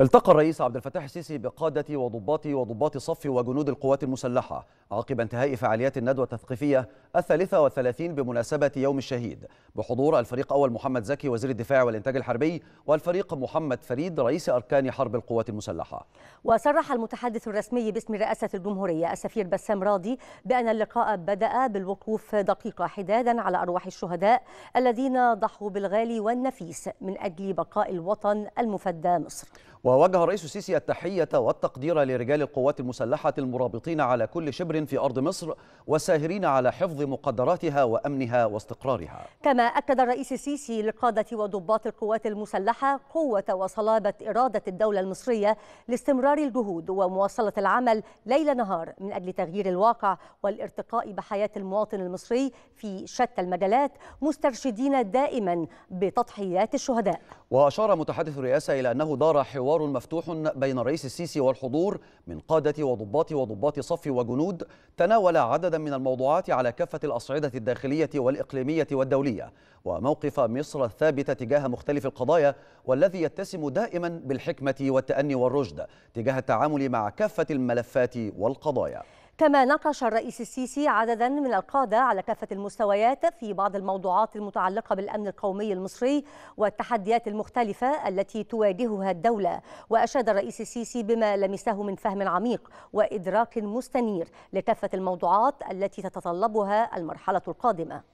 التقى الرئيس عبد الفتاح السيسي بقادة وضباط وضباط صف وجنود القوات المسلحة عقب انتهاء فعاليات الندوة التثقيفية الثالثة والثلاثين بمناسبة يوم الشهيد بحضور الفريق أول محمد زكي وزير الدفاع والإنتاج الحربي والفريق محمد فريد رئيس أركان حرب القوات المسلحة وصرح المتحدث الرسمي باسم رئاسة الجمهورية السفير بسام راضي بأن اللقاء بدأ بالوقوف دقيقة حدادا على أرواح الشهداء الذين ضحوا بالغالي والنفيس من أجل بقاء الوطن المفدى مصر ووجه الرئيس السيسي التحية والتقدير لرجال القوات المسلحة المرابطين على كل شبر في أرض مصر والساهرين على حفظ مقدراتها وأمنها واستقرارها كما أكد الرئيس السيسي لقادة وضباط القوات المسلحة قوة وصلابة إرادة الدولة المصرية لاستمرار الجهود ومواصلة العمل ليل نهار من أجل تغيير الواقع والارتقاء بحياة المواطن المصري في شتى المجالات مسترشدين دائما بتضحيات الشهداء وأشار متحدث الرئاسة إلى أنه دار حوار حوار مفتوح بين الرئيس السيسي والحضور من قادة وضباط وضباط صف وجنود تناول عددا من الموضوعات على كافة الأصعدة الداخلية والإقليمية والدولية وموقف مصر الثابت تجاه مختلف القضايا والذي يتسم دائما بالحكمة والتأني والرشد تجاه التعامل مع كافة الملفات والقضايا كما ناقش الرئيس السيسي عددا من القادة على كافة المستويات في بعض الموضوعات المتعلقة بالأمن القومي المصري والتحديات المختلفة التي تواجهها الدولة وأشاد الرئيس السيسي بما لمسه من فهم عميق وإدراك مستنير لكافة الموضوعات التي تتطلبها المرحلة القادمة